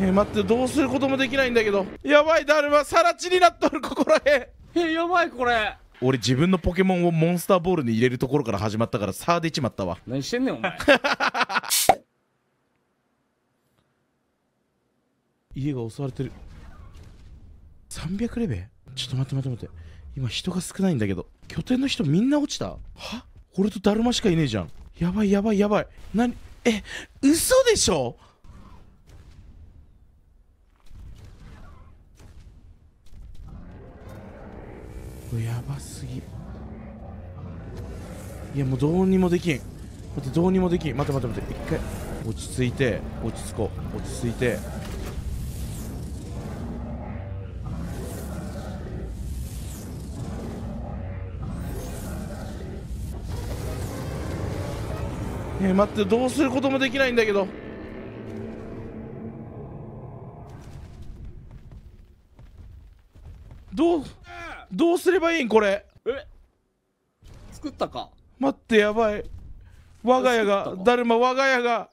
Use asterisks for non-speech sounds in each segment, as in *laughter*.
えー、待ってどうすることもできないんだけどやばいだるまさら地になっとるここらへんえー、やばいこれ俺自分のポケモンをモンスターボールに入れるところから始まったからさあ出ちまったわ何してんねんお前 *laughs* 家が襲われてる300レベルちょっと待って待って待って今人が少ないんだけど拠点の人みんな落ちたは俺とだるましかいねえじゃんやばいやばいやばい何え嘘でしょやばすぎいやもうどうにもできん待ってどうにもできん待って待って待って一回落ち着いて落ち着こう落ち着いてえ待ってどうすることもできないんだけどどうどうすればいいんこれえ作ったか待ってやばい我が家がだるま我が家が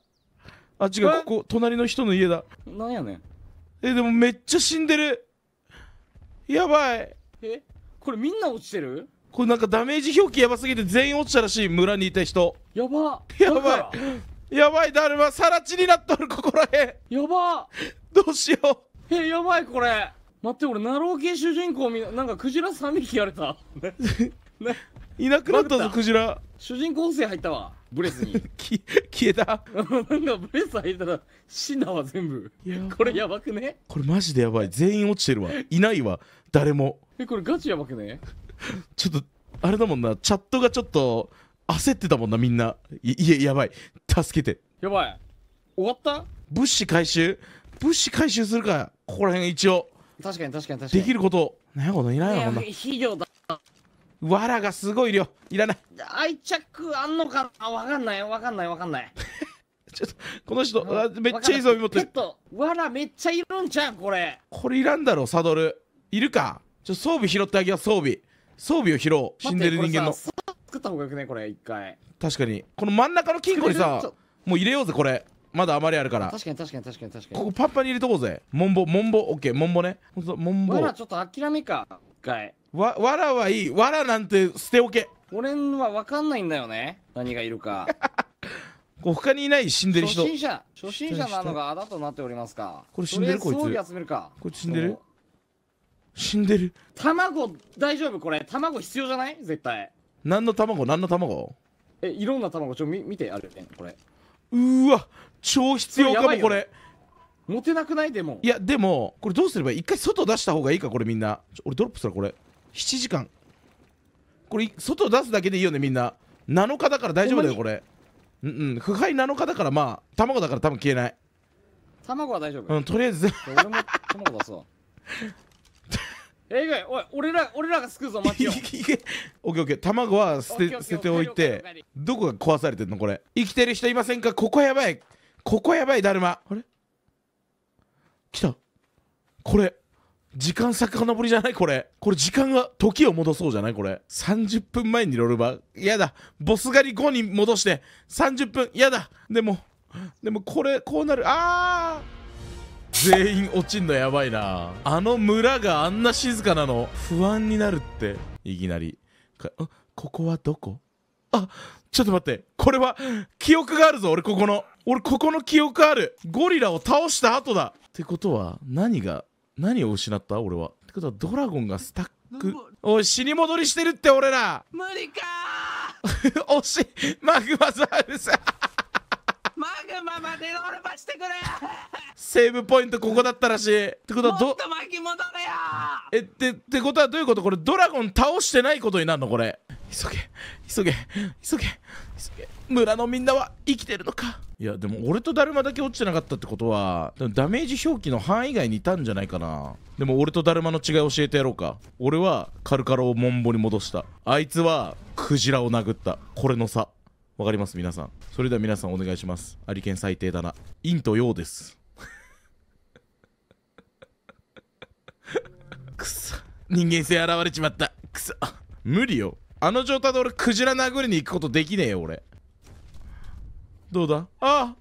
あ違うここ隣の人の家だなんやねんえでもめっちゃ死んでるやばいえこれみんな落ちてるこれなんかダメージ表記やばすぎて全員落ちたらしい村にいた人やばやばいやばいだるまさら地になっとるここらへんやばどうしようえやばいこれ待って俺ナロー系主人公みんなんかクジラ3匹やれた *laughs* ね、いなくなったぞクジラ主人公生入ったわブレスに *laughs* 消えた *laughs* なんかブレス入ったら死んだわ全部これやばくねこれマジでやばい全員落ちてるわいないわ誰もえこれガチやばくねちょっとあれだもんなチャットがちょっと焦ってたもんなみんないややばい助けてやばい終わった物資回収物資回収するかここら辺一応確かに確かに確かにできること何やこのいないよこんな肥料だわらがすごい量いらない愛着あんのかなわかんないわかんないわかんない *laughs* ちょっとこの人、うん、めっちゃいいぞ持ってるわらめっちゃいるんじゃんこれこれいらんだろサドルいるかちょっと装備拾ってあげよう装備装備を拾おう死んでる人間の作った方がよくねこれ一回確かにこの真ん中の金庫にさもう入れようぜこれまだ余りあるから確かに確かに確かに確かにここパッパに入れとこうぜモンボモンボオッケーモンボねモンボわらちょっと諦めか一回わわらはいいわらなんて捨ておけ俺は分かんないんだよね何がいるか *laughs* こう他にいない死んでる人初心者初心者なのがあだとなっておりますかこれ死んでるこいつ集めるかこれ死んでる死んでる卵大丈夫これ卵必要じゃない絶対何の卵何の卵えいろんな卵ちょみ見てあるねこれうわ超必要かもこれ持てなくないでもいやでもこれどうすれば一回外出した方がいいかこれみんな俺ドロップするこれ7時間これ外出すだけでいいよねみんな7日だから大丈夫だよこれうんうん腐敗7日だからまあ卵だから多分消えない卵は大丈夫うんとりあえず俺も卵出すわえいおい俺ら俺らが救うぞ待ちよオッケーオッケー卵は捨て捨てておいてどこが壊されてんのこれ生きてる人いませんかここやばいここやばいだるまあれ来たこれ時間遡りじゃないこれこれ時間が時を戻そうじゃないこれ30分前にロルバやだボス狩り5に戻して30分やだでもでもこれこうなるあー全員落ちんのやばいなあの村があんな静かなの不安になるっていきなりここはどこあちょっと待ってこれは記憶があるぞ俺ここの俺ここの記憶あるゴリラを倒した後だってことは何が何を失った俺はってことはドラゴンがスタックおい死に戻りしてるって俺ら無理かー惜 *laughs* しいマグマザウルス *laughs* マグマまでオルバしてくれ *laughs* セーブポイントここだったらしいってことはどっと巻き戻れよえってってことはどういうことこれドラゴン倒してないことになるのこれ急げ急げ急げ急げ村のみんなは生きてるのかいやでも俺とだるまだけ落ちてなかったってことはダメージ表記の範囲外にいたんじゃないかなでも俺とだるまの違い教えてやろうか俺はカルカロをモンボに戻したあいつはクジラを殴ったこれの差わかります皆さんそれでは皆さんお願いしますアリケン最低だな陰と陽です *laughs* くそ人間性現れちまったくそ無理よあの状態で俺クジラ殴りに行くことできねえよ俺どうだああ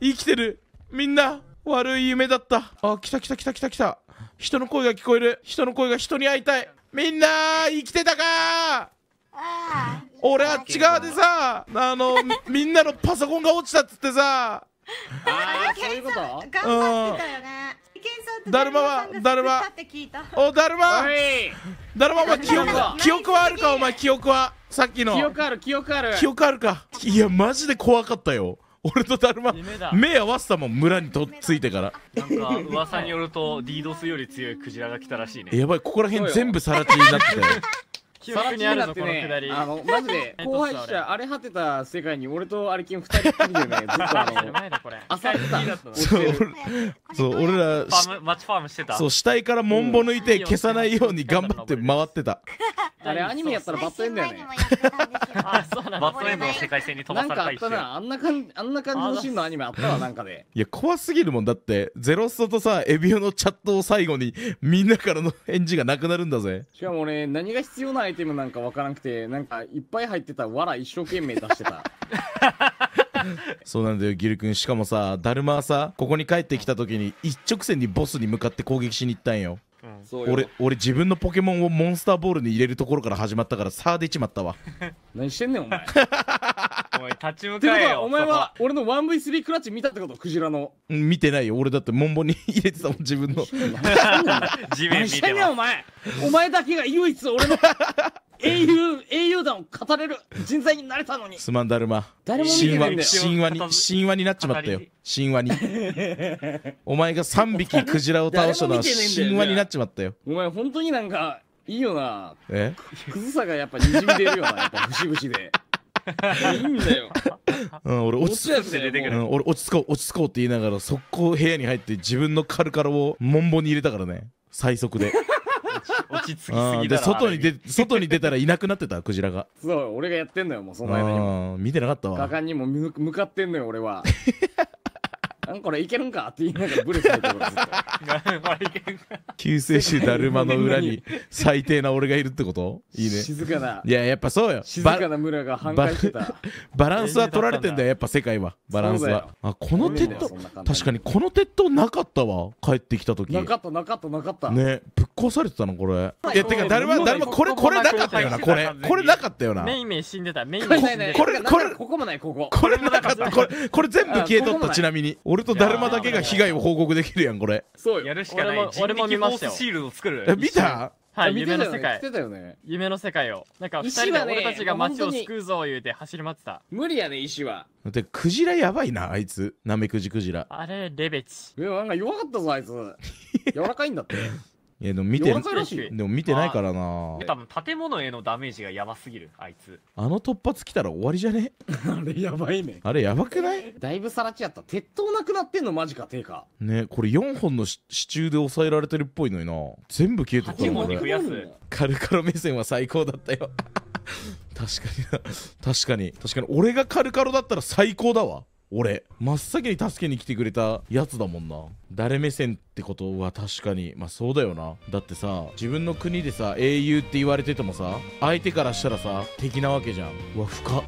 生きてるみんな悪い夢だったあ来た来た来た来た来た人の声が聞こえる人の声が人に会いたいみんな生きてたか俺あっち側でさあのみんなのパソコンが落ちたっつってさああそういうこと頑張ってたよねだるまはだるまおだるまだるまは記憶記憶はあるかお前記憶はさっきの記憶ある記憶ある記憶あるかいやマジで怖かったよ俺とだるま目合わせたもん村にとっついてからなんか噂によるとディードスより強いクジラが来たらしいねやばいここら辺全部さらちになってたよ *laughs* 記憶にあるぞ、このり。あの、マジで、*laughs* 後輩者、荒れ果てた世界に、俺とアリキン二人きりね、ずっとあの、そう、俺ら、そう、死体からモンボ抜いて、消さないように頑張って回ってた。あれアニメやったらバッドエンドやね。あ、そうなんバッドエンドの世界線に飛ばされたしなんかあんなあんな感じのシーンのアニメあったわなんかで。いや怖すぎるもんだってゼロストとさエビオのチャットを最後に *laughs* みんなからの返事がなくなるんだぜ。しかも俺何が必要なアイテムなんかわからなくてなんかいっぱい入ってたわら一生懸命出してた。*laughs* そうなんだよギル君しかもさだるまはさここに帰ってきた時に一直線にボスに向かって攻撃しに行ったんよ俺俺自分のポケモンをモンスターボールに入れるところから始まったからさあ出ちまったわ何してんねんお前 *laughs* お立ち向かえよお前は俺の 1V3 クラッチ見たってことクジラの見てないよ俺だってモンボに入れてたもん自分の地面見てますお前お前だけが唯一俺の *laughs* 英雄英雄団を語れる人材になれたのにすまんだるま誰も神話神話に神話になっちまったよ神話に *laughs* お前が3匹クジラを倒したのは神話になっちまったよお前本当になんかいいよなえクズさがやっぱにじみ出るよなやっぱ節々でん俺落ち着こう、ん俺落ち着こう落ち着こうって言いながら速攻部屋に入って自分のカルカルをモンボに入れたからね最速で。*laughs* 落ち着きすぎだで外に出外に出たらいなくなってたクジラがそう俺がやってんのよもうその間にも見てなかったわ果敢にも向かってんのよ俺は *laughs* *laughs* これいけるんかって言いながらブレたいとこ *laughs* 救世主だるまの裏に最低な俺がいるってこといいね静かないややっぱそうよ静かな村が反壊してたバランスは取られてんだよやっぱ世界はバランスはあこの鉄塔確かにこの鉄塔なかったわ帰ってきた時なかったなかったなかったねぶっ壊されてたのこれいやてかだるまだるまこれこれなかったよなこれこれなかったよなメイメイ死んでたメイメイこれこれここもないこここれなかったこれこれ全部消えとったちなみに俺俺とだるまだけが被害を報告できるやんこれそうやるしかない俺も見ましたよシールを作る見たはい、夢の世界、ね、夢の世界をなんか2人で俺たちが街を救うぞ言うて走り回ってた、無理やね石はでクジラやばいなあいつなめくじクジラあれレベチなんか弱かったぞあいつ柔らかいんだって *laughs* えでも見てでも見てないからな、まあ、多分建物へのダメージがやばすぎるあいつあの突発来たら終わりじゃね *laughs* あれやばいねあれやばくないだいぶさらちやった鉄塔なくなってんのマジかてかねこれ4本の支柱で抑えられてるっぽいのにな全部消えてくる本にカルカロ目線は最高だったよ *laughs* 確かに確かに確かに俺がカルカロだったら最高だわ俺真っ先に助けに来てくれたやつだもんな誰目線ってことは確かにまあそうだよなだってさ自分の国でさ英雄って言われててもさ相手からしたらさ敵なわけじゃんうわ深っ